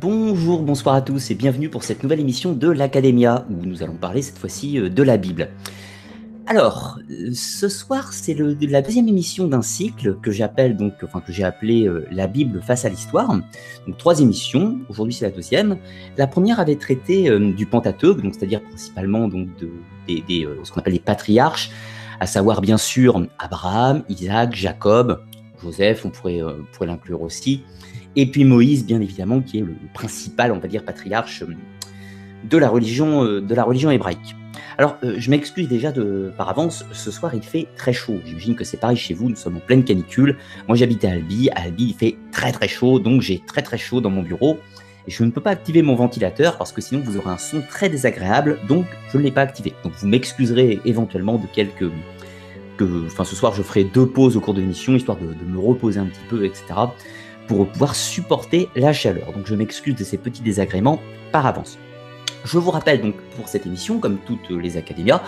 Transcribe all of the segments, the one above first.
Bonjour, bonsoir à tous et bienvenue pour cette nouvelle émission de l'Academia où nous allons parler cette fois-ci euh, de la Bible. Alors, euh, ce soir, c'est la deuxième émission d'un cycle que j'appelle donc, enfin que j'ai appelé euh, la Bible face à l'histoire. Donc trois émissions. Aujourd'hui, c'est la deuxième. La première avait traité du Pentateuque, donc c'est-à-dire principalement donc de, des, ce qu'on appelle les patriarches, à savoir bien sûr Abraham, Isaac, Jacob, Joseph. On pourrait, pourrait l'inclure aussi. Et puis Moïse, bien évidemment, qui est le principal, on va dire, patriarche hum, de la religion, euh, de la religion hébraïque. Alors, euh, je m'excuse déjà de, par avance, ce soir il fait très chaud. J'imagine que c'est pareil chez vous, nous sommes en pleine canicule. Moi j'habite à Albi, à Albi il fait très très chaud, donc j'ai très très chaud dans mon bureau. Et je ne peux pas activer mon ventilateur parce que sinon vous aurez un son très désagréable, donc je ne l'ai pas activé. Donc vous m'excuserez éventuellement de quelques... enfin ce soir je ferai deux pauses au cours de l'émission, histoire de me reposer un petit peu, etc pour pouvoir supporter la chaleur. Donc je m'excuse de ces petits désagréments par avance. Je vous rappelle donc pour cette émission, comme toutes les académias,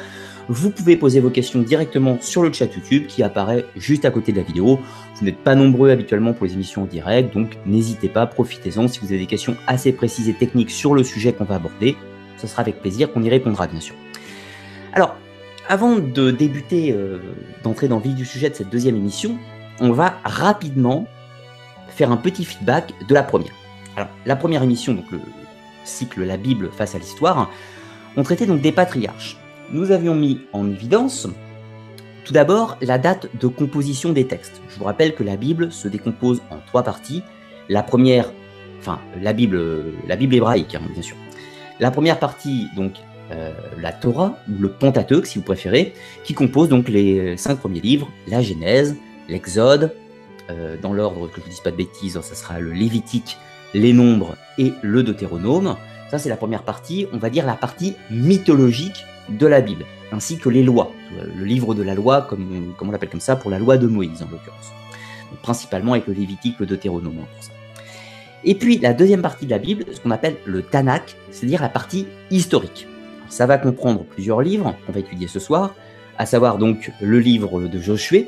vous pouvez poser vos questions directement sur le chat YouTube qui apparaît juste à côté de la vidéo. Vous n'êtes pas nombreux habituellement pour les émissions en direct, donc n'hésitez pas, profitez-en. Si vous avez des questions assez précises et techniques sur le sujet qu'on va aborder, ce sera avec plaisir qu'on y répondra bien sûr. Alors, avant de débuter, euh, d'entrer dans le vif du sujet de cette deuxième émission, on va rapidement faire un petit feedback de la première. Alors, la première émission, donc le cycle La Bible face à l'histoire, on traitait donc des patriarches. Nous avions mis en évidence tout d'abord la date de composition des textes. Je vous rappelle que la Bible se décompose en trois parties. La première, enfin la Bible, la Bible hébraïque, hein, bien sûr. La première partie, donc euh, la Torah, ou le Pentateuque si vous préférez, qui compose donc les cinq premiers livres, la Genèse, l'Exode, euh, dans l'ordre que je ne dise pas de bêtises, hein, ça sera le Lévitique, les Nombres et le Deutéronome. Ça, c'est la première partie, on va dire la partie mythologique de la Bible, ainsi que les lois, euh, le livre de la loi, comme, on l'appelle comme ça, pour la loi de Moïse en l'occurrence. Principalement avec le Lévitique, le Deutéronome hein, pour ça. Et puis la deuxième partie de la Bible, ce qu'on appelle le Tanakh, c'est-à-dire la partie historique. Ça va comprendre plusieurs livres qu'on va étudier ce soir, à savoir donc le livre de Josué,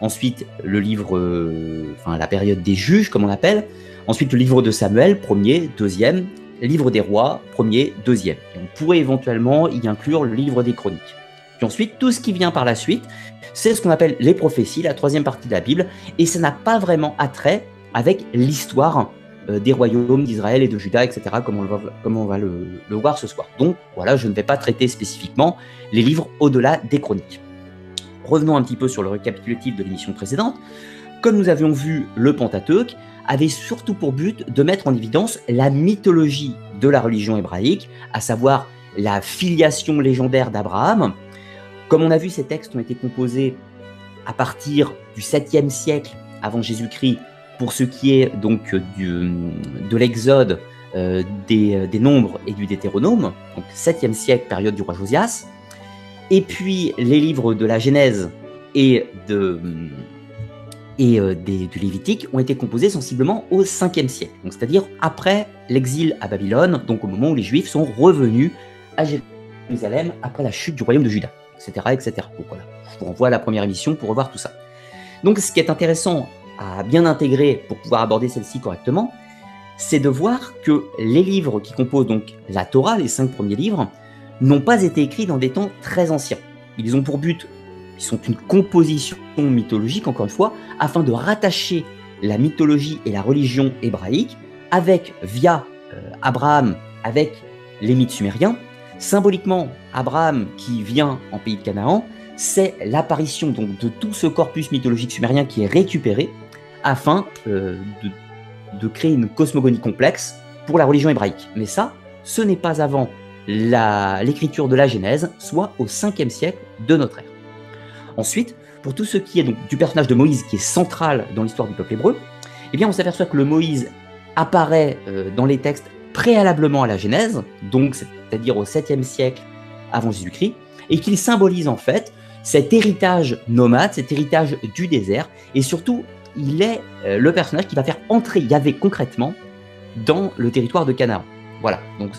ensuite le livre, euh, enfin la période des juges, comme on l'appelle, ensuite le livre de Samuel, premier, deuxième, livre des rois, premier, deuxième. Et on pourrait éventuellement y inclure le livre des chroniques. Puis ensuite, tout ce qui vient par la suite, c'est ce qu'on appelle les prophéties, la troisième partie de la Bible, et ça n'a pas vraiment trait avec l'histoire euh, des royaumes d'Israël et de Juda, etc., comme on, va, on va le voir ce soir. Donc voilà, je ne vais pas traiter spécifiquement les livres au-delà des chroniques. Revenons un petit peu sur le récapitulatif de l'émission précédente. Comme nous avions vu, le Pentateuque avait surtout pour but de mettre en évidence la mythologie de la religion hébraïque, à savoir la filiation légendaire d'Abraham. Comme on a vu, ces textes ont été composés à partir du 7e siècle avant Jésus-Christ pour ce qui est donc de l'Exode, euh, des, Nombres et du Deutéronome, donc 7e siècle, période du roi Josias et puis les livres de la Genèse et, de, mm, et euh, du Lévitique ont été composés sensiblement au 5e siècle, c'est-à-dire après l'exil à Babylone, donc au moment où les Juifs sont revenus à Jérusalem après la chute du royaume de Juda, etc. etc. je vous renvoie à la première émission pour revoir tout ça. Donc ce qui est intéressant à bien intégrer pour pouvoir aborder celle-ci correctement, c'est de voir que les livres qui composent donc la Torah, les cinq premiers livres, n'ont pas été écrits dans des temps très anciens. Ils ont pour but, ils sont une composition mythologique, encore une fois, afin de rattacher la mythologie et la religion hébraïque avec, via euh, Abraham, avec les mythes sumériens. Symboliquement, Abraham qui vient en pays de Canaan, c'est l'apparition donc de tout ce corpus mythologique sumérien qui est récupéré afin euh, de créer une cosmogonie complexe pour la religion hébraïque. Mais ça, ce n'est pas avant l'écriture de la Genèse, soit au 5e siècle de notre ère. Ensuite, pour tout ce qui est donc du personnage de Moïse qui est central dans l'histoire du peuple hébreu, eh bien on s'aperçoit que le Moïse apparaît euh, dans les textes préalablement à la Genèse, donc c'est-à-dire au 7e siècle avant Jésus-Christ, et qu'il symbolise en fait cet héritage nomade, cet héritage du désert, et surtout il est euh, le personnage qui va faire entrer Yahvé concrètement dans le territoire de Canaan. Voilà, donc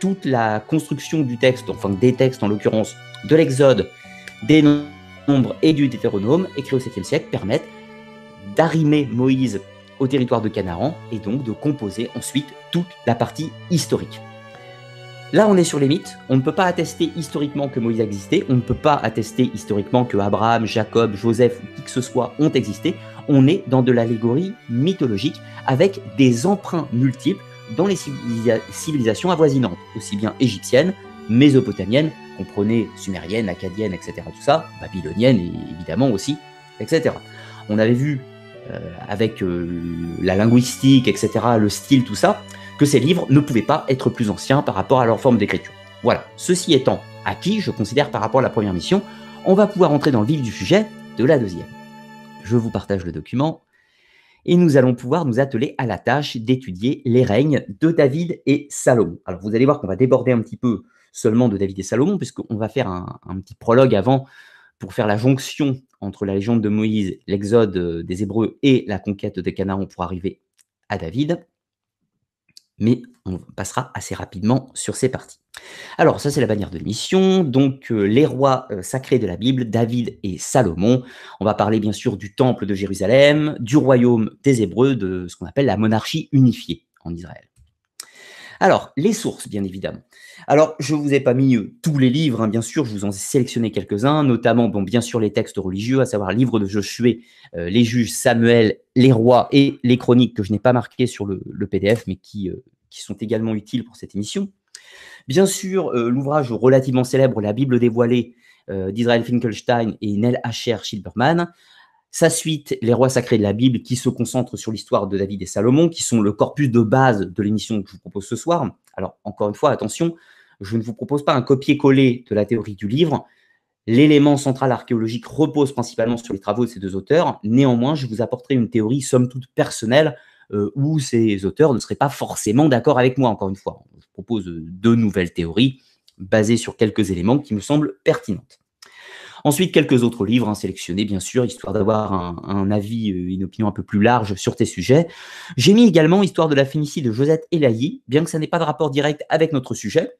toute la construction du texte, enfin des textes en l'occurrence, de l'Exode, des nombres et du Deutéronome, écrit au 7e siècle, permettent d'arrimer Moïse au territoire de Canaan et donc de composer ensuite toute la partie historique. Là, on est sur les mythes. On ne peut pas attester historiquement que Moïse a existé. On ne peut pas attester historiquement que Abraham, Jacob, Joseph ou qui que ce soit ont existé. On est dans de l'allégorie mythologique avec des emprunts multiples dans les civilisations avoisinantes, aussi bien égyptiennes, mésopotamiennes, comprenez sumériennes, acadiennes, etc. Tout ça, babyloniennes évidemment aussi, etc. On avait vu euh, avec euh, la linguistique, etc., le style, tout ça, que ces livres ne pouvaient pas être plus anciens par rapport à leur forme d'écriture. Voilà, ceci étant acquis, je considère par rapport à la première mission, on va pouvoir entrer dans le vif du sujet de la deuxième. Je vous partage le document et nous allons pouvoir nous atteler à la tâche d'étudier les règnes de David et Salomon. Alors vous allez voir qu'on va déborder un petit peu seulement de David et Salomon, puisqu'on va faire un, petit prologue avant pour faire la jonction entre la légende de Moïse, l'exode euh, des Hébreux et la conquête de Canaan pour arriver à David mais on passera assez rapidement sur ces parties. Alors, ça, c'est la bannière de mission. Donc, euh, les rois euh, sacrés de la Bible, David et Salomon. On va parler, bien sûr, du temple de Jérusalem, du royaume des Hébreux, de ce qu'on appelle la monarchie unifiée en Israël. Alors, les sources, bien évidemment. Alors, je ne vous ai pas mis euh, tous les livres, hein, bien sûr, je vous en ai sélectionné quelques-uns, notamment, bien sûr, les textes religieux, à savoir livre de Josué, euh, les juges, Samuel, les rois et les chroniques que je n'ai pas marquées sur le, PDF, mais qui, euh, qui sont également utiles pour cette émission. Bien sûr, l'ouvrage relativement célèbre, La Bible dévoilée, d'Israël Finkelstein et Nell Asher Schilberman, sa suite, Les rois sacrés de la Bible, qui se concentre sur l'histoire de David et Salomon, qui sont le corpus de base de l'émission que je vous propose ce soir. Alors, encore une fois, attention, je ne vous propose pas un copier-coller de la théorie du livre. L'élément central archéologique repose principalement sur les travaux de ces deux auteurs. Néanmoins, je vous apporterai une théorie, somme toute personnelle, euh, où ces auteurs ne seraient pas forcément d'accord avec moi, encore une fois. Je propose euh, deux nouvelles théories basées sur quelques éléments qui me semblent pertinentes. Ensuite, quelques autres livres hein, sélectionnés, bien sûr, histoire d'avoir un, un, avis, euh, une opinion un peu plus large sur tes sujets. J'ai mis également Histoire de la Phénicie de Josette Elahi, bien que ça n'ait pas de rapport direct avec notre sujet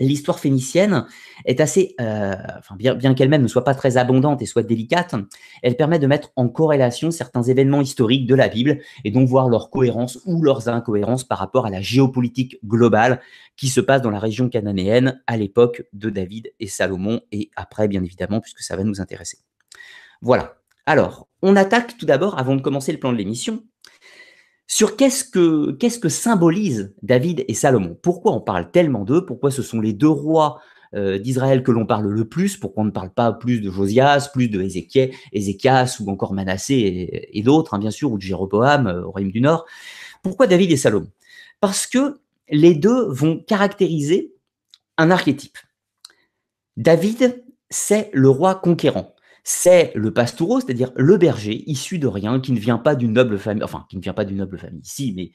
l'histoire phénicienne est assez, euh, bien, bien qu'elle-même ne soit pas très abondante et soit délicate, elle permet de mettre en corrélation certains événements historiques de la Bible et donc voir leur cohérence ou leurs incohérences par rapport à la géopolitique globale qui se passe dans la région cananéenne à l'époque de David et Salomon et après, bien évidemment, puisque ça va nous intéresser. Voilà. Alors, on attaque tout d'abord, avant de commencer le plan de l'émission, sur qu'est-ce que, qu'est-ce que symbolisent David et Salomon. Pourquoi on parle tellement d'eux Pourquoi ce sont les deux rois euh, d'Israël que l'on parle le plus Pourquoi on ne parle pas plus de Josias, plus de Ézéchiel, ou encore Manassé et, d'autres, hein, bien sûr, ou de Jéroboam euh, au Royaume du Nord Pourquoi David et Salomon Parce que les deux vont caractériser un archétype. David, c'est le roi conquérant c'est le pastoureau, c'est-à-dire le berger issu de rien, qui ne vient pas d'une noble famille, enfin, qui ne vient pas d'une noble famille, ici, mais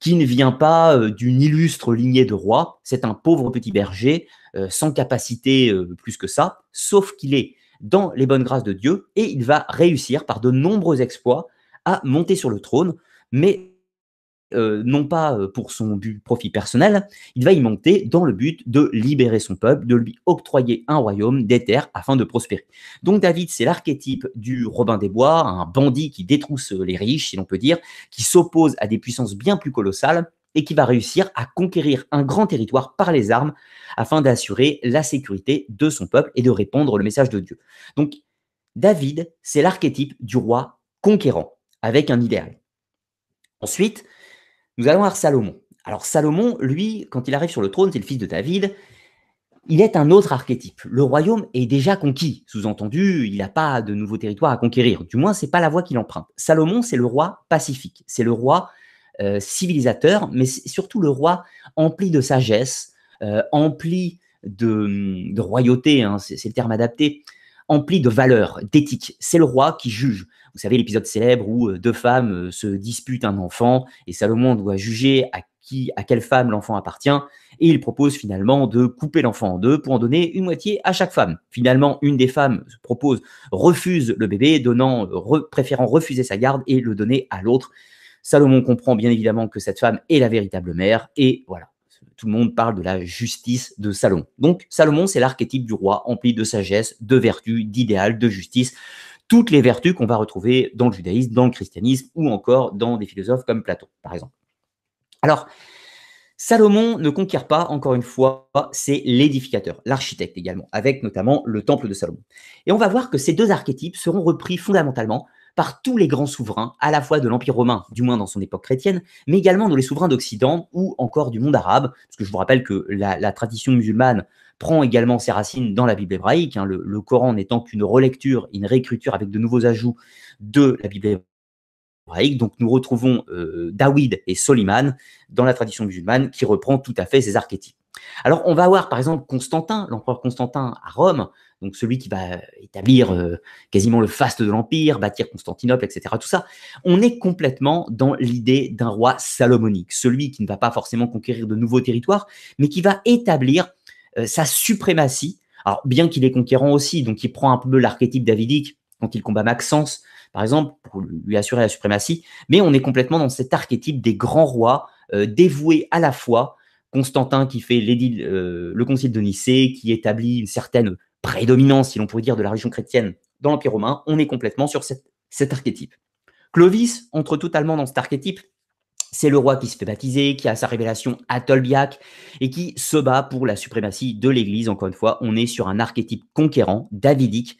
qui ne vient pas euh, d'une illustre lignée de rois. C'est un pauvre petit berger, euh, sans capacité euh, plus que ça, sauf qu'il est dans les bonnes grâces de Dieu et il va réussir par de nombreux exploits à monter sur le trône, mais euh, non pas euh, pour son but, profit personnel, il va y monter dans le but de libérer son peuple, de lui octroyer un royaume, des terres, afin de prospérer. Donc David, c'est l'archétype du Robin des Bois, un bandit qui détrousse euh, les riches, si l'on peut dire, qui s'oppose à des puissances bien plus colossales et qui va réussir à conquérir un grand territoire par les armes afin d'assurer la sécurité de son peuple et de répondre le message de Dieu. Donc David, c'est l'archétype du roi conquérant, avec un idéal. Ensuite, nous allons voir Salomon. Alors Salomon, lui, quand il arrive sur le trône, c'est le fils de David, il est un autre archétype. Le royaume est déjà conquis, sous-entendu, il n'a pas de nouveaux territoires à conquérir. Du moins, c'est pas la voie qu'il emprunte. Salomon, c'est le roi pacifique, c'est le roi euh, civilisateur, mais surtout le roi empli de sagesse, euh, empli de, royauté, hein, c'est le terme adapté, empli de valeur, d'éthique. C'est le roi qui juge vous savez, l'épisode célèbre où euh, deux femmes euh, se disputent un enfant et Salomon doit juger à qui, à quelle femme l'enfant appartient, et il propose finalement de couper l'enfant en deux pour en donner une moitié à chaque femme. Finalement, une des femmes propose, refuse le bébé, donnant, euh, préférant refuser sa garde et le donner à l'autre. Salomon comprend bien évidemment que cette femme est la véritable mère, et voilà. Tout le monde parle de la justice de Salomon. Donc, Salomon, c'est l'archétype du roi, empli de sagesse, de vertu, d'idéal, de justice toutes les vertus qu'on va retrouver dans le judaïsme, dans le christianisme ou encore dans des philosophes comme Platon, par exemple. Alors, Salomon ne conquiert pas, encore une fois, c'est l'édificateur, l'architecte également, avec notamment le temple de Salomon. Et on va voir que ces deux archétypes seront repris fondamentalement par tous les grands souverains, à la fois de l'Empire romain, du moins dans son époque chrétienne, mais également dans les souverains d'Occident ou encore du monde arabe, parce que je vous rappelle que la, la tradition musulmane prend également ses racines dans la Bible hébraïque, hein, le, Coran n'étant qu'une relecture, une réécriture avec de nouveaux ajouts de la Bible hébraïque. Donc nous retrouvons Dawid euh, David et Soliman dans la tradition musulmane qui reprend tout à fait ses archétypes. Alors on va avoir par exemple Constantin, l'empereur Constantin à Rome, donc celui qui va établir euh, quasiment le faste de l'Empire, bâtir Constantinople, etc. Tout ça, on est complètement dans l'idée d'un roi salomonique, celui qui ne va pas forcément conquérir de nouveaux territoires, mais qui va établir euh, sa suprématie. Alors, bien qu'il est conquérant aussi, donc il prend un peu l'archétype davidique quand il combat Maxence, par exemple, pour lui assurer la suprématie, mais on est complètement dans cet archétype des grands rois euh, dévoués à la foi. Constantin qui fait euh, le concile de Nicée, qui établit une certaine prédominance, si l'on pourrait dire, de la religion chrétienne dans l'Empire romain, on est complètement sur cet archétype. Clovis entre totalement dans cet archétype, c'est le roi qui se fait baptiser, qui a sa révélation à Tolbiac et qui se bat pour la suprématie de l'Église. Encore une fois, on est sur un archétype conquérant, davidique,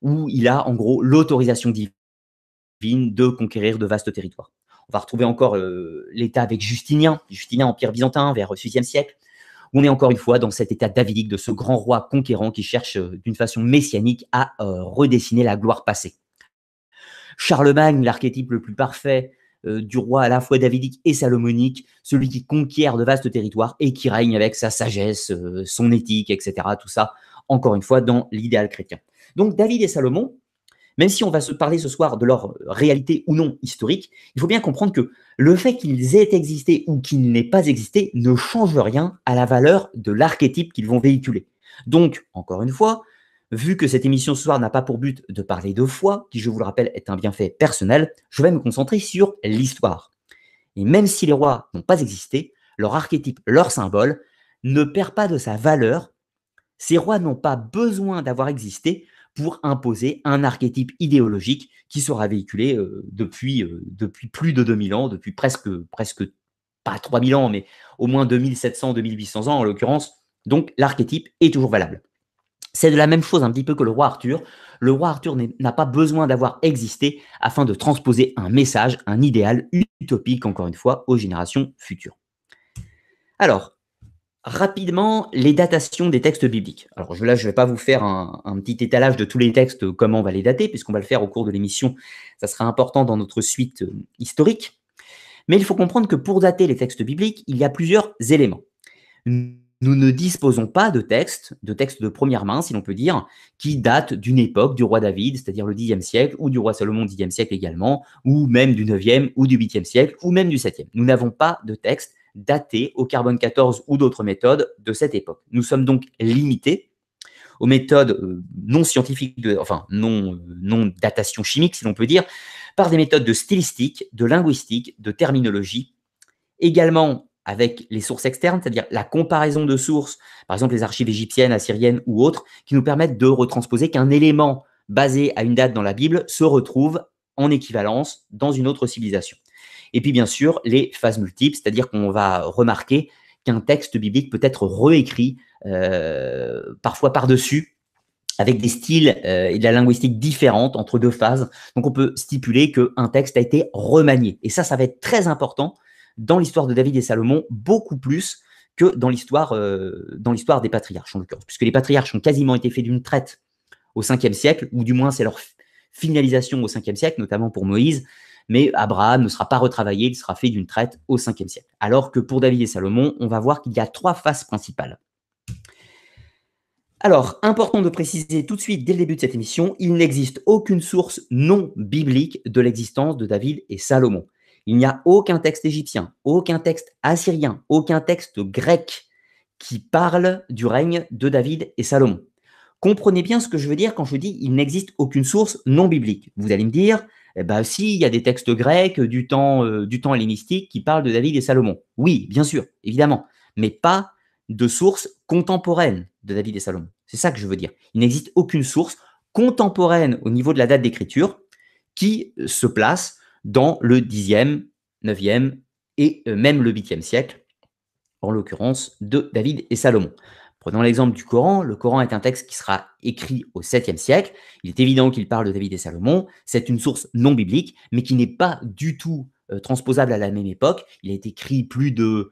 où il a en gros l'autorisation divine de conquérir de vastes territoires. On va retrouver encore euh, l'État avec Justinien, Justinien empire byzantin vers le euh, VIe siècle. On est encore une fois dans cet État davidique de ce grand roi conquérant qui cherche euh, d'une façon messianique à redessiner la gloire passée. Charlemagne, l'archétype le plus parfait euh, du roi à la fois davidique et salomonique, celui qui conquiert de vastes territoires et qui règne avec sa sagesse, euh, son éthique, etc. Tout ça, encore une fois, dans l'idéal chrétien. Donc David et Salomon, même si on va se parler ce soir de leur réalité ou non historique, il faut bien comprendre que le fait qu'ils aient existé ou qu'ils n'aient pas existé ne change rien à la valeur de l'archétype qu'ils vont véhiculer. Donc, encore une fois, vu que cette émission ce soir n'a pas pour but de parler de foi, qui je vous le rappelle est un bienfait personnel, je vais me concentrer sur l'histoire. Et même si les rois n'ont pas existé, leur archétype, leur symbole, ne perd pas de sa valeur. Ces rois n'ont pas besoin d'avoir existé pour imposer un archétype idéologique qui sera véhiculé euh, depuis, euh, depuis plus de 2000 ans, depuis presque, presque pas 3000 ans, mais au moins 2700, 2800 ans en l'occurrence. Donc l'archétype est toujours valable. C'est de la même chose un petit peu que le roi Arthur. Le roi Arthur n'a pas besoin d'avoir existé afin de transposer un message, un idéal utopique, encore une fois, aux générations futures. Alors, rapidement, les datations des textes bibliques. Alors là, je ne vais pas vous faire un, petit étalage de tous les textes, comment on va les dater, puisqu'on va le faire au cours de l'émission. Ça sera important dans notre suite euh, historique. Mais il faut comprendre que pour dater les textes bibliques, il y a plusieurs éléments nous ne disposons pas de textes, de textes de première main, si l'on peut dire, qui datent d'une époque du roi David, c'est-à-dire le Xe siècle, ou du roi Salomon Xe siècle également, ou même du IXe, ou du VIIIe siècle, ou même du 7e. Nous n'avons pas de textes datés au carbone 14 ou d'autres méthodes de cette époque. Nous sommes donc limités aux méthodes euh, non scientifiques, enfin non, euh, non datation chimique, si l'on peut dire, par des méthodes de stylistique, de linguistique, de terminologie, également avec les sources externes, c'est-à-dire la comparaison de sources, par exemple les archives égyptiennes, assyriennes ou autres, qui nous permettent de retransposer qu'un élément basé à une date dans la Bible se retrouve en équivalence dans une autre civilisation. Et puis bien sûr, les phases multiples, c'est-à-dire qu'on va remarquer qu'un texte biblique peut être réécrit euh, parfois par-dessus avec des styles euh, et de la linguistique différentes entre deux phases. Donc on peut stipuler qu'un texte a été remanié. Et ça, ça va être très important dans l'histoire de David et Salomon, beaucoup plus que dans l'histoire, euh, dans l'histoire des patriarches, en l'occurrence, puisque les patriarches ont quasiment été faits d'une traite au 5e siècle, ou du moins c'est leur finalisation au 5e siècle, notamment pour Moïse, mais Abraham ne sera pas retravaillé, il sera fait d'une traite au 5e siècle. Alors que pour David et Salomon, on va voir qu'il y a trois phases principales. Alors, important de préciser tout de suite dès le début de cette émission, il n'existe aucune source non biblique de l'existence de David et Salomon. Il n'y a aucun texte égyptien, aucun texte assyrien, aucun texte grec qui parle du règne de David et Salomon. Comprenez bien ce que je veux dire quand je dis qu'il n'existe aucune source non biblique. Vous allez me dire, eh ben, si, il y a des textes grecs du temps, euh, du temps hellénistique qui parlent de David et Salomon. Oui, bien sûr, évidemment, mais pas de source contemporaine de David et Salomon. C'est ça que je veux dire. Il n'existe aucune source contemporaine au niveau de la date d'écriture qui se place dans le 10e, 9e et euh, même le 8 siècle, en l'occurrence de David et Salomon. Prenons l'exemple du Coran. Le Coran est un texte qui sera écrit au 7e siècle. Il est évident qu'il parle de David et Salomon. C'est une source non biblique, mais qui n'est pas du tout euh, transposable à la même époque. Il a été écrit plus de,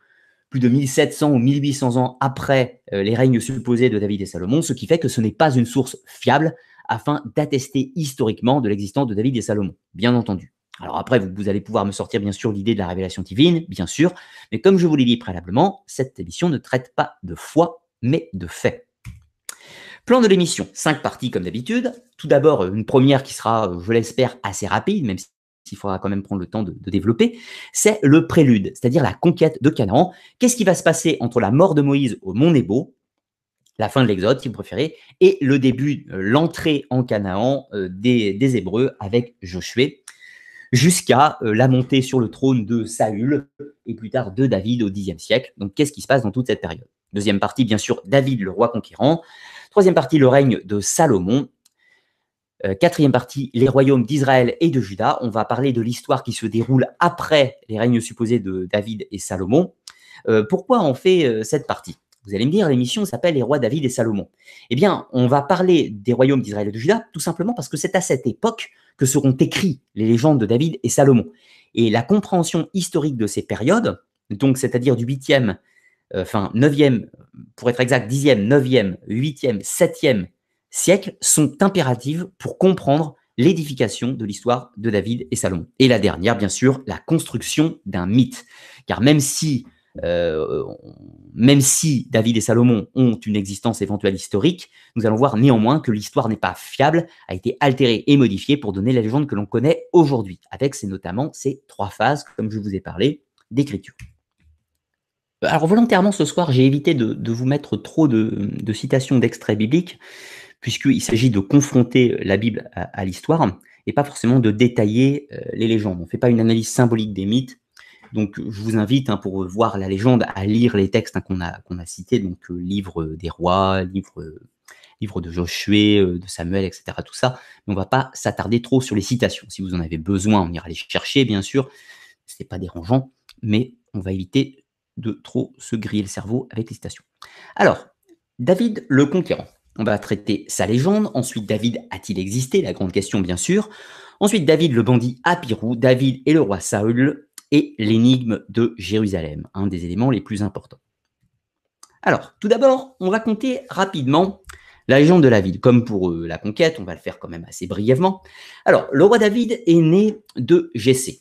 plus de 1700 ou 1800 ans après euh, les règnes supposés de David et Salomon, ce qui fait que ce n'est pas une source fiable afin d'attester historiquement de l'existence de David et Salomon, bien entendu. Alors après, vous, allez pouvoir me sortir bien sûr l'idée de la révélation divine, bien sûr, mais comme je vous l'ai dit préalablement, cette émission ne traite pas de foi, mais de fait. Plan de l'émission, cinq parties comme d'habitude. Tout d'abord, une première qui sera, euh, je l'espère, assez rapide, même s'il faudra quand même prendre le temps de, développer, c'est le prélude, c'est-à-dire la conquête de Canaan. Qu'est-ce qui va se passer entre la mort de Moïse au mont Nebo, la fin de l'Exode, si vous préférez, et le début, euh, l'entrée en Canaan euh, des, des Hébreux avec Josué jusqu'à euh, la montée sur le trône de Saül et plus tard de David au Xe siècle. Donc qu'est-ce qui se passe dans toute cette période Deuxième partie, bien sûr, David le roi conquérant. Troisième partie, le règne de Salomon. Euh, quatrième partie, les royaumes d'Israël et de Juda. On va parler de l'histoire qui se déroule après les règnes supposés de David et Salomon. Euh, pourquoi on fait cette partie vous allez me dire, l'émission s'appelle Les rois David et Salomon. Eh bien, on va parler des royaumes d'Israël et de Juda, tout simplement parce que c'est à cette époque que seront écrits les légendes de David et Salomon. Et la compréhension historique de ces périodes, donc c'est-à-dire du 8e, euh, enfin 9e, pour être exact, 10e, 9e, 8e, 7e siècle, sont impératives pour comprendre l'édification de l'histoire de David et Salomon. Et la dernière, bien sûr, la construction d'un mythe. Car même si euh, même si David et Salomon ont une existence éventuelle historique, nous allons voir néanmoins que l'histoire n'est pas fiable, a été altérée et modifiée pour donner la légende que l'on connaît aujourd'hui, avec notamment ces trois phases, comme je vous ai parlé, d'écriture. Bah. Alors volontairement ce soir, j'ai évité de, vous mettre trop de, citations d'extraits bibliques, puisqu'il s'agit de confronter la Bible à, l'histoire et pas forcément de détailler euh, les légendes. On ne fait pas une analyse symbolique des mythes, donc, je vous invite hein, pour voir la légende à lire les textes hein, qu'on a, qu'on a cités, donc euh, livre des rois, livre, livre de Josué, euh, de Samuel, etc. Tout ça. on ne va pas s'attarder trop sur les citations. Si vous en avez besoin, on ira les chercher, bien sûr. Ce n'est pas dérangeant, mais on va éviter de trop se griller le cerveau avec les citations. Alors, David le conquérant. On va traiter sa légende. Ensuite, David a-t-il existé La grande question, bien sûr. Ensuite, David le bandit à Pirou, David et le roi Saül, et l'énigme de Jérusalem, un des éléments les plus importants. Alors, tout d'abord, on va compter rapidement la légende de la ville. Comme pour euh, la conquête, on va le faire quand même assez brièvement. Alors, le roi David est né de Jessé.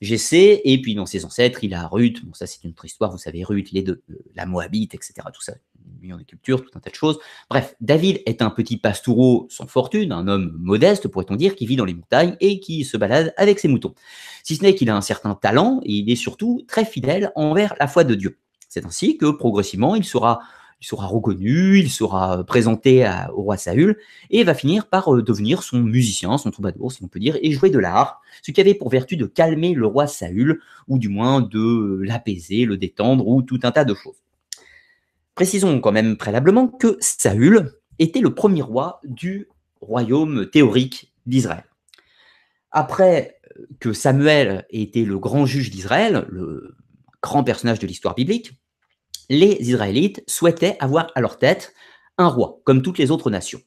GC, et puis dans ses ancêtres, il a Ruth, bon ça c'est une autre histoire, vous savez, Ruth, les de euh, la Moabite, etc., tout ça, millions de cultures, tout un tas de choses. Bref, David est un petit pastoureau sans fortune, un homme modeste, pourrait-on dire, qui vit dans les montagnes et qui se balade avec ses moutons. Si ce n'est qu'il a un certain talent, il est surtout très fidèle envers la foi de Dieu. C'est ainsi que progressivement, il sera il sera reconnu, il sera euh, présenté à, au roi Saül, et va finir par euh, devenir son musicien, son troubadour, si on peut dire, et jouer de l'art, ce qui avait pour vertu de calmer le roi Saül, ou du moins de euh, l'apaiser, le détendre, ou tout un tas de choses. Précisons quand même préalablement que Saül était le premier roi du royaume théorique d'Israël. Après que Samuel était le grand juge d'Israël, le grand personnage de l'histoire biblique, les Israélites souhaitaient avoir à leur tête un roi, comme toutes les autres nations,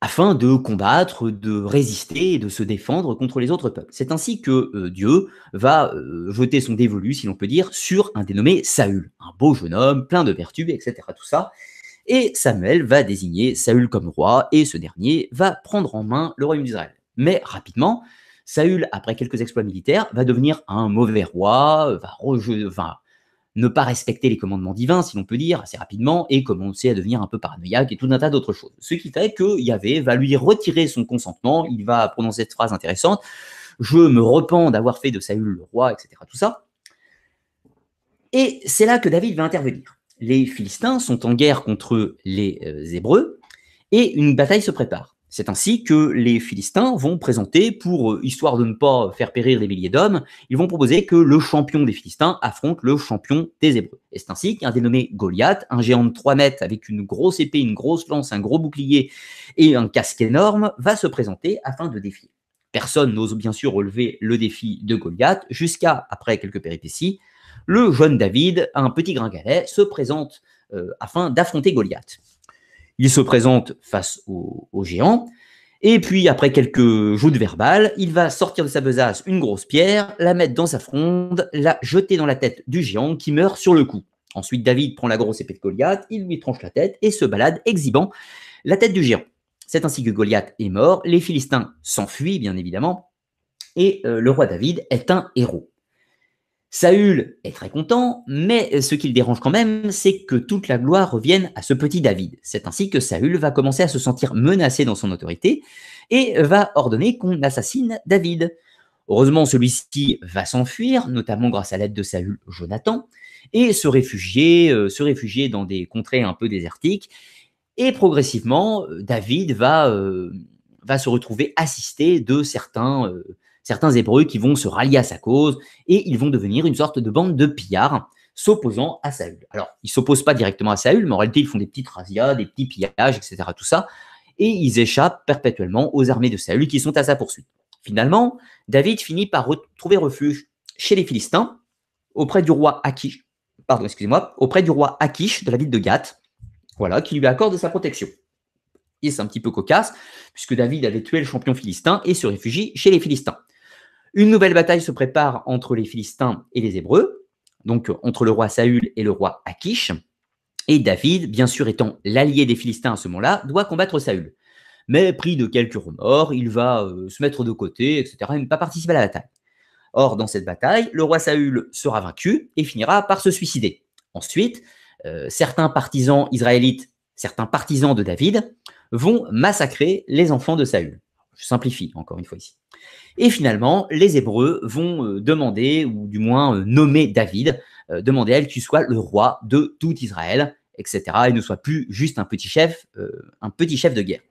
afin de combattre, de résister et de se défendre contre les autres peuples. C'est ainsi que euh, Dieu va euh, jeter son dévolu, si l'on peut dire, sur un dénommé Saül, un beau jeune homme, plein de vertus, etc. Tout ça. Et Samuel va désigner Saül comme roi, et ce dernier va prendre en main le royaume d'Israël. Mais rapidement, Saül, après quelques exploits militaires, va devenir un mauvais roi, va, va ne pas respecter les commandements divins, si l'on peut dire, assez rapidement, et commencer à devenir un peu paranoïaque et tout un tas d'autres choses. Ce qui fait que Yahvé va lui retirer son consentement, il va prononcer cette phrase intéressante, je me repens d'avoir fait de Saül le roi, etc. Tout ça. Et c'est là que David va intervenir. Les Philistins sont en guerre contre les euh, Hébreux, et une bataille se prépare. C'est ainsi que les Philistins vont présenter, pour euh, histoire de ne pas faire périr des milliers d'hommes, ils vont proposer que le champion des Philistins affronte le champion des Hébreux. Et c'est ainsi qu'un dénommé Goliath, un géant de 3 mètres avec une grosse épée, une grosse lance, un gros bouclier et un casque énorme, va se présenter afin de défier. Personne n'ose bien sûr relever le défi de Goliath, jusqu'à, après quelques péripéties, le jeune David, un petit gringalet, se présente euh, afin d'affronter Goliath il se présente face au, géant. Et puis, après quelques joutes verbales, il va sortir de sa besace une grosse pierre, la mettre dans sa fronde, la jeter dans la tête du géant qui meurt sur le coup. Ensuite, David prend la grosse épée de Goliath, il lui tranche la tête et se balade exhibant la tête du géant. C'est ainsi que Goliath est mort, les Philistins s'enfuient bien évidemment, et euh, le roi David est un héros. Saül est très content, mais euh, ce qui le dérange quand même, c'est que toute la gloire revienne à ce petit David. C'est ainsi que Saül va commencer à se sentir menacé dans son autorité et va ordonner qu'on assassine David. Heureusement, celui-ci va s'enfuir, notamment grâce à l'aide de Saül Jonathan, et se réfugier, euh, se réfugier dans des contrées un peu désertiques. Et progressivement, euh, David va, va se retrouver assisté de certains, certains Hébreux qui vont se rallier à sa cause et ils vont devenir une sorte de bande de pillards s'opposant à Saül. Alors, ils ne s'opposent pas directement à Saül, mais en réalité, ils font des petites razzias, des petits pillages, etc., tout ça, et ils échappent perpétuellement aux armées de Saül qui sont à sa poursuite. Finalement, David finit par trouver refuge chez les Philistins, auprès du roi Akish, pardon, excusez-moi, auprès du roi Akish de la ville de Gath, voilà, qui lui accorde sa protection. Et c'est un petit peu cocasse, puisque David avait tué le champion philistin et se réfugie chez les Philistins. Une nouvelle bataille se prépare entre les Philistins et les Hébreux, donc euh, entre le roi Saül et le roi Akish. Et David, bien sûr étant l'allié des Philistins à ce moment-là, doit combattre Saül. Mais pris de quelques remords, il va euh, se mettre de côté, etc., et ne pas participer à la bataille. Or, dans cette bataille, le roi Saül sera vaincu et finira par se suicider. Ensuite, euh, certains partisans israélites, certains partisans de David, vont massacrer les enfants de Saül. Je simplifie encore une fois ici. Et finalement, les Hébreux vont euh, demander, ou du moins euh, nommer David, euh, demander à elle qu'il soit le roi de tout Israël, etc. et ne soit plus juste un petit chef, un petit chef de guerre.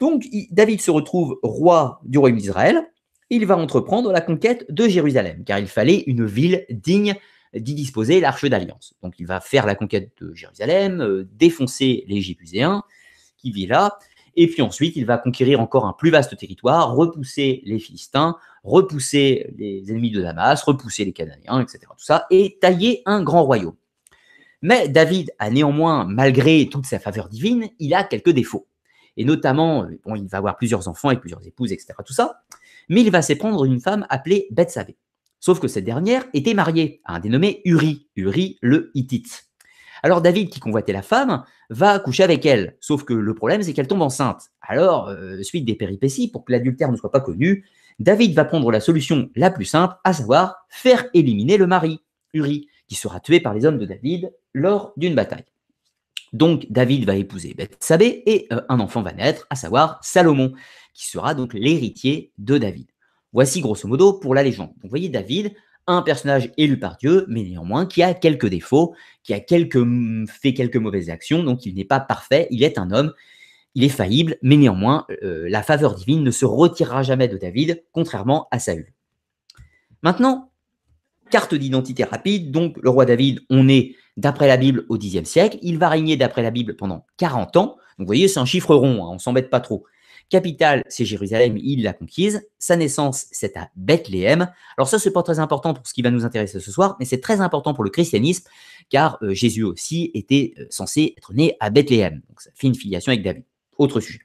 Donc David se retrouve roi du royaume d'Israël. Il va entreprendre la conquête de Jérusalem, car il fallait une ville digne d'y disposer l'arche d'alliance. Donc il va faire la conquête de Jérusalem, défoncer les Jébuséens qui vivent là, et puis ensuite, il va conquérir encore un plus vaste territoire, repousser les Philistins, repousser les ennemis de Damas, repousser les Canadiens, etc. Tout ça, et tailler un grand royaume. Mais David a néanmoins, malgré toute sa faveur divine, il a quelques défauts. Et notamment, euh, il va avoir plusieurs enfants et plusieurs épouses, etc. Tout ça. Mais il va s'éprendre une femme appelée Bethsabée. Sauf que cette dernière était mariée à un dénommé Uri, Uri le Hittite. Alors David, qui convoitait la femme, va coucher avec elle. Sauf que le problème, c'est qu'elle tombe enceinte. Alors, euh, suite des péripéties, pour que l'adultère ne soit pas connu, David va prendre la solution la plus simple, à savoir faire éliminer le mari, Uri, qui sera tué par les hommes de David lors d'une bataille. Donc David va épouser Bethsabée et euh, un enfant va naître, à savoir Salomon, qui sera donc l'héritier de David. Voici grosso modo pour la légende. vous voyez, David un personnage élu par Dieu, mais néanmoins qui a quelques défauts, qui a quelques, fait quelques mauvaises actions, donc il n'est pas parfait, il est un homme, il est faillible, mais néanmoins euh, euh, la faveur divine ne se retirera jamais de David, contrairement à Saül. Maintenant, carte d'identité rapide, donc le roi David, on est d'après la Bible au Xe siècle, il va régner d'après la Bible pendant 40 ans, donc vous voyez c'est un chiffre rond, on hein, on s'embête pas trop. Capitale, c'est Jérusalem, mm. il l'a conquise. Sa naissance, c'est à Bethléem. Alors ça, c'est pas très important pour ce qui va nous intéresser ce soir, mais c'est très important pour le christianisme, car euh, Jésus aussi était euh, censé être né à Bethléem. Donc ça fait une filiation avec David. Autre sujet.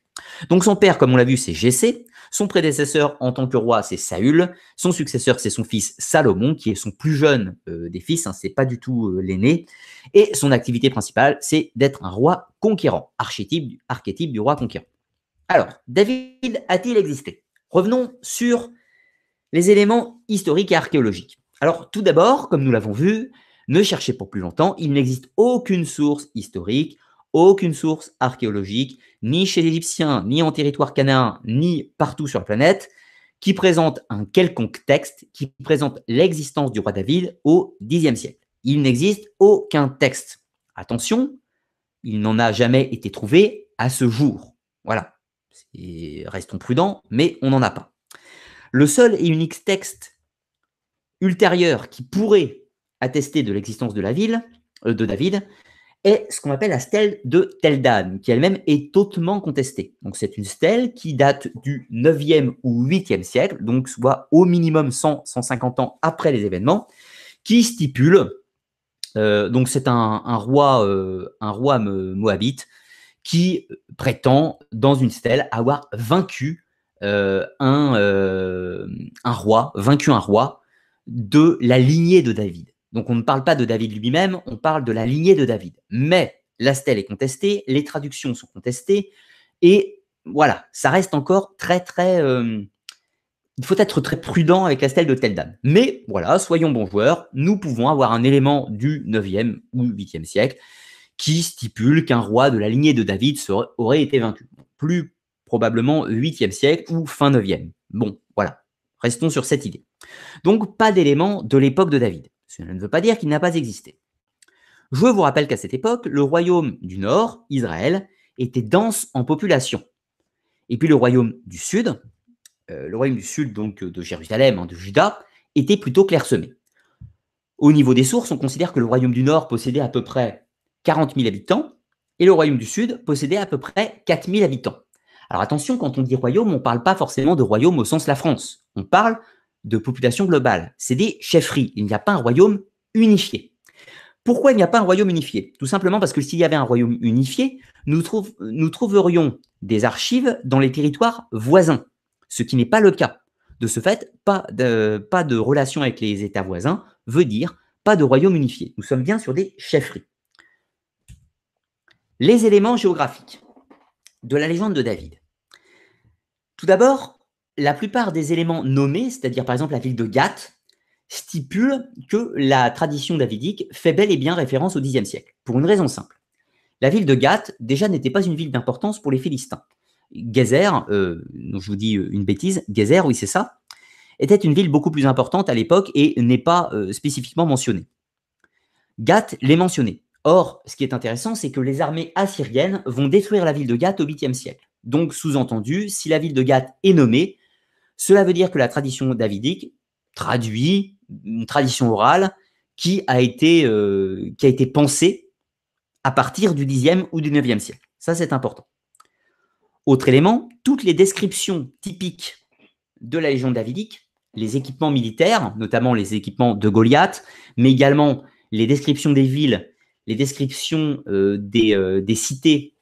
Donc son père, comme on l'a vu, c'est Jessé. Son prédécesseur en tant que roi, c'est Saül. Son successeur, c'est son fils Salomon, qui est son plus jeune euh, des fils. Hein, c'est pas du tout l'aîné. Et son activité principale, c'est d'être un roi conquérant, archétype du roi conquérant. Alors, David a-t-il existé Revenons sur les éléments historiques et archéologiques. Alors, tout d'abord, comme nous l'avons vu, ne cherchez pour plus longtemps, il n'existe aucune source historique, aucune source archéologique, ni chez les Égyptiens, ni en territoire canin, ni partout sur la planète, qui présente un quelconque texte qui présente l'existence du roi David au Xe siècle. Il n'existe aucun texte. Attention, il n'en a jamais été trouvé à ce jour. Voilà restons prudents, mais on n'en a pas. Le seul et unique texte ultérieur qui pourrait attester de l'existence de la ville, euh, de David, est ce qu'on appelle la stèle de Teldan, qui elle-même est hautement contestée. Donc c'est une stèle qui date du 9e ou 8e siècle, donc soit au minimum 100-150 ans après les événements, qui stipule, euh, donc c'est un, roi, un roi euh, moabite qui prétend dans une stèle avoir vaincu euh, euh, un, roi, vaincu un roi de la lignée de David. Donc on ne parle pas de David lui-même, on parle de la lignée de David. Mais la stèle est contestée, les traductions sont contestées, et voilà, ça reste encore très très... Euh, il faut être très prudent avec la stèle de telle dame. Mais voilà, soyons bons joueurs, nous pouvons avoir un élément du 9e ou 8e siècle qui stipule qu'un roi de la lignée de David aurait été vaincu. Plus probablement 8e siècle ou fin 9e. Bon, voilà. Restons sur cette idée. Donc, pas d'éléments de l'époque de David. Cela ne veut pas dire qu'il n'a pas existé. Je vous rappelle qu'à cette époque, le royaume du Nord, Israël, était dense en population. Et puis le royaume du Sud, euh, le royaume du Sud, donc euh, de Jérusalem, hein, de Juda, était plutôt clairsemé. Au niveau des sources, on considère que le royaume du Nord possédait à peu près 40 000 habitants et le royaume du Sud possédait à peu près 4 000 habitants. Alors attention, quand on dit royaume, on ne parle pas forcément de royaume au sens la France. On parle de population globale. C'est des chefferies. Il n'y a pas un royaume unifié. Pourquoi il n'y a pas un royaume unifié Tout simplement parce que s'il y avait un royaume unifié, nous, trouverions des archives dans les territoires voisins, ce qui n'est pas le cas. De ce fait, pas de, pas de relation avec les États voisins veut dire pas de royaume unifié. Nous sommes bien sur des chefferies. Les éléments géographiques de la légende de David. Tout d'abord, la plupart des éléments nommés, c'est-à-dire par exemple la ville de Gath, stipulent que la tradition davidique fait bel et bien référence au Xe siècle, pour une raison simple. La ville de Gath, déjà, n'était pas une ville d'importance pour les Philistins. Gézer, euh, je vous dis euh, une bêtise, Gézer, oui c'est ça, était une ville beaucoup plus importante à l'époque et n'est pas euh, spécifiquement mentionnée. Gath l'est mentionnée. Or, ce qui est intéressant, c'est que les armées assyriennes vont détruire la ville de Gath au 8e siècle. Donc, sous-entendu, si la ville de Gath est nommée, cela veut dire que la tradition davidique traduit une tradition orale qui a été, euh, qui a été pensée à partir du 10e ou du 9e siècle. Ça, c'est important. Autre élément, toutes les descriptions typiques de la Légion davidique, les équipements militaires, notamment les équipements de Goliath, mais également les descriptions des villes les descriptions euh, euh, des, cités,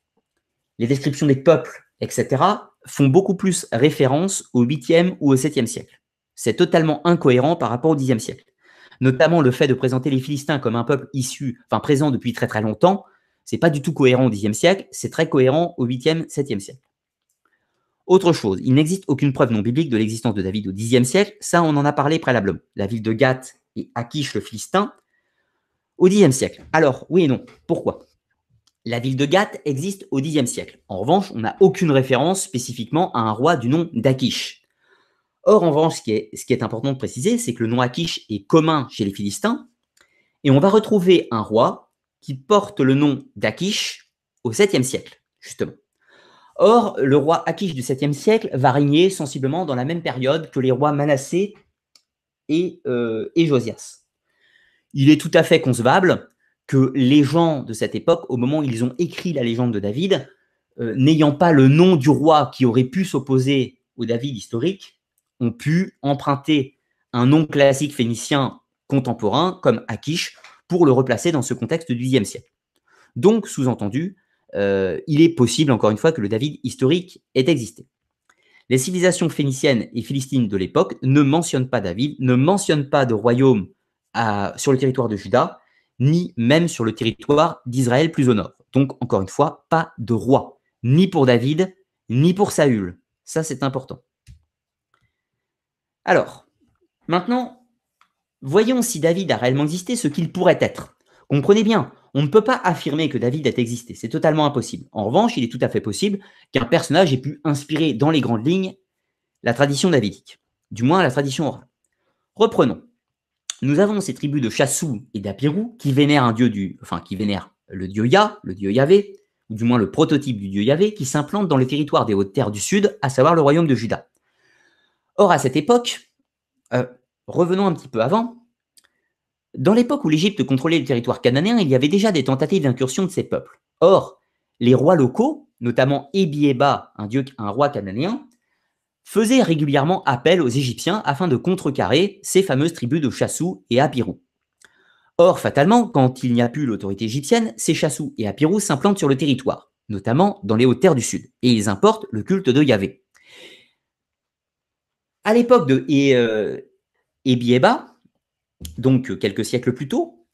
les descriptions des peuples, etc., font beaucoup plus référence au 8e ou au 7e siècle. C'est totalement incohérent par rapport au 10e siècle. Notamment le fait de présenter les Philistins comme un peuple issu, enfin présent depuis très très longtemps, c'est pas du tout cohérent au 10e siècle, c'est très cohérent au 8e, 7e siècle. Autre chose, il n'existe aucune preuve non biblique de l'existence de David au 10e siècle, ça on en a parlé préalablement. La ville de Gath et Akish le Philistin au Xe siècle. Alors, oui et non. Pourquoi La ville de Gath existe au Xe siècle. En revanche, on n'a aucune référence spécifiquement à un roi du nom d'Akish. Or, en revanche, ce qui, est, important de préciser, c'est que le nom Akish est commun chez les Philistins, et on va retrouver un roi qui porte le nom d'Akish au 7e siècle, justement. Or, le roi Akish du 7e siècle va régner sensiblement dans la même période que les rois Manassé et euh, Josias il est tout à fait concevable que les gens de cette époque, au moment où ils ont écrit la légende de David, euh, n'ayant pas le nom du roi qui aurait pu s'opposer au David historique, ont pu emprunter un nom classique phénicien contemporain comme Akish pour le replacer dans ce contexte du Xe siècle. Donc, sous-entendu, euh, il est possible, encore une fois, que le David historique ait existé. Les civilisations phéniciennes et philistines de l'époque ne mentionnent pas David, ne mentionnent pas de royaume sur le territoire de Juda, ni même sur le territoire d'Israël plus au nord. Donc, encore une fois, pas de roi, ni pour David, ni pour Saül. Ça, c'est important. Alors, maintenant, voyons si David a réellement existé, ce qu'il pourrait être. Comprenez bien, on ne peut pas affirmer que David a existé, c'est totalement impossible. En revanche, il est tout à fait possible qu'un personnage ait pu inspirer dans les grandes lignes la tradition davidique, du moins la tradition orale. Reprenons nous avons ces tribus de Chassou et d'Apirou qui vénèrent un dieu du, enfin qui vénèrent le dieu Yah, le dieu Yahvé, ou du moins le prototype du dieu Yahvé, qui s'implante dans les territoires des hautes terres du sud, à savoir le royaume de Juda. Or, à cette époque, euh, revenons un petit peu avant, dans l'époque où l'Égypte contrôlait le territoire cananéen, il y avait déjà des tentatives d'incursion de ces peuples. Or, les rois locaux, notamment Ebieba, un, dieu, un roi cananéen, faisait régulièrement appel aux Égyptiens afin de contrecarrer ces fameuses tribus de Chassou et Apirou. Or, fatalement, quand il n'y a plus l'autorité égyptienne, ces Chassou et Apirou s'implantent sur le territoire, notamment dans les hautes terres du sud, et ils importent le culte de Yahvé. À l'époque de euh, Ebieba, donc quelques siècles plus tôt,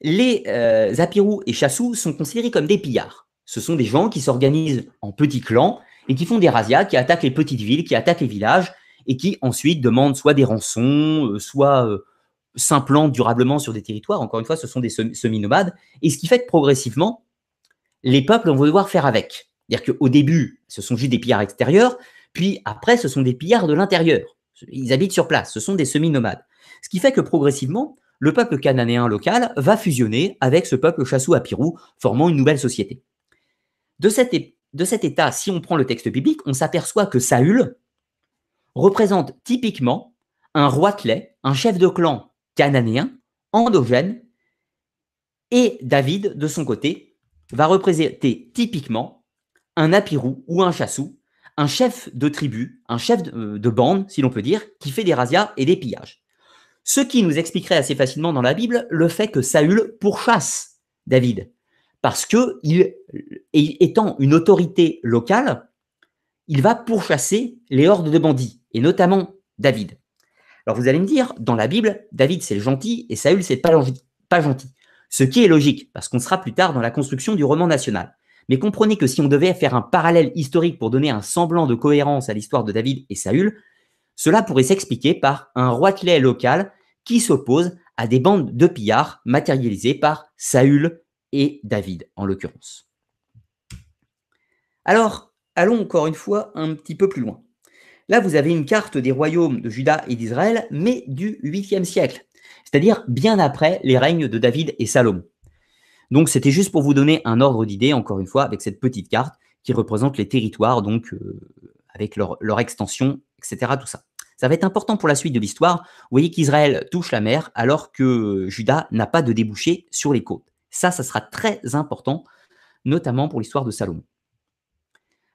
les euh, Apirou et Chassou sont considérés comme des pillards. Ce sont des gens qui s'organisent en petits clans qui font des razzias, qui attaquent les petites villes, qui attaquent les villages, et qui ensuite demandent soit des rançons, euh, soit euh, s'implantent durablement sur des territoires. Encore une fois, ce sont des semi-nomades. Et ce qui fait que progressivement, les peuples vont devoir faire avec. C'est-à-dire qu'au début, ce sont juste des pillards extérieurs, puis après, ce sont des pillards de l'intérieur. Ils habitent sur place, ce sont des semi-nomades. Ce qui fait que progressivement, le peuple cananéen local va fusionner avec ce peuple chassou à Pirou, formant une nouvelle société. De cette de cet état, si on prend le texte biblique, on s'aperçoit que Saül représente typiquement un roi clé, un chef de clan cananéen, endogène, et David, de son côté, va représenter typiquement un apirou ou un chassou, un chef de tribu, un chef de, euh, de bande, si l'on peut dire, qui fait des razzias et des pillages. Ce qui nous expliquerait assez facilement dans la Bible le fait que Saül pourchasse David parce que il, étant une autorité locale, il va pourchasser les hordes de bandits, et notamment David. Alors vous allez me dire, dans la Bible, David c'est le gentil et Saül c'est pas, pas gentil. Ce qui est logique, parce qu'on sera plus tard dans la construction du roman national. Mais comprenez que si on devait faire un parallèle historique pour donner un semblant de cohérence à l'histoire de David et Saül, cela pourrait s'expliquer par un roitelet local qui s'oppose à des bandes de pillards matérialisées par Saül et David en l'occurrence. Alors, allons encore une fois un petit peu plus loin. Là, vous avez une carte des royaumes de Juda et d'Israël, mais du 8e siècle, c'est-à-dire bien après les règnes de David et Salomon. Donc, c'était juste pour vous donner un ordre d'idée, encore une fois, avec cette petite carte qui représente les territoires, donc euh, avec leur, extension, etc. Tout ça. Ça va être important pour la suite de l'histoire. Vous voyez qu'Israël touche la mer alors que Juda n'a pas de débouché sur les côtes. Ça, ça sera très important, notamment pour l'histoire de Salomon.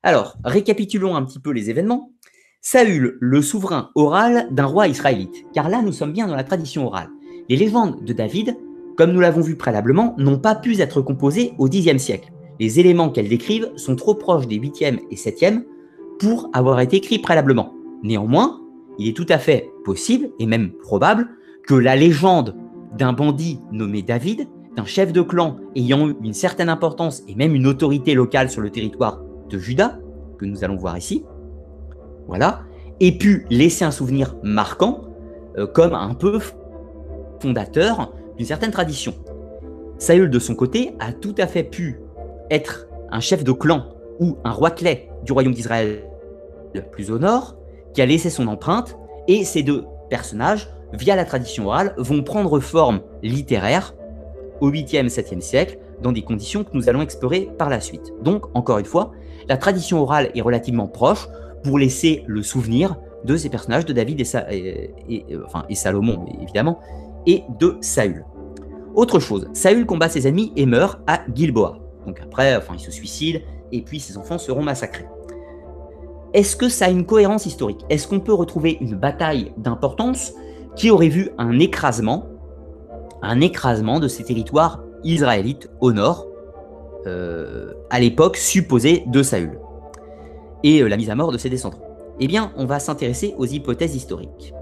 Alors, récapitulons un petit peu les événements. Saül, le souverain oral d'un roi israélite, car là nous sommes bien dans la tradition orale. Les légendes de David, comme nous l'avons vu préalablement, n'ont pas pu être composées au Xe siècle. Les éléments qu'elles décrivent sont trop proches des 8e et 7e pour avoir été écrits préalablement. Néanmoins, il est tout à fait possible et même probable que la légende d'un bandit nommé David chef de clan ayant une certaine importance et même une autorité locale sur le territoire de Juda, que nous allons voir ici, voilà, et pu laisser un souvenir marquant euh, comme un peu fondateur d'une certaine tradition. Saül, de son côté, a tout à fait pu être un chef de clan ou un roi clé du royaume d'Israël le plus au nord, qui a laissé son empreinte, et ces deux personnages, via la tradition orale, vont prendre forme littéraire au 8e, 7e siècle, dans des conditions que nous allons explorer par la suite. Donc, encore une fois, la tradition orale est relativement proche pour laisser le souvenir de ces personnages, de David et, euh, et Salomon, évidemment, et de Saül. Autre chose, Saül combat ses ennemis et meurt à Gilboa. Donc après, enfin, il se suicide, et puis ses enfants seront massacrés. Est-ce que ça a une cohérence historique Est-ce qu'on peut retrouver une bataille d'importance qui aurait vu un écrasement un écrasement de ces territoires israélites au nord, euh, à l'époque supposée de Saül, et euh, la mise à mort de ses descendants. Eh bien, on va s'intéresser aux hypothèses historiques.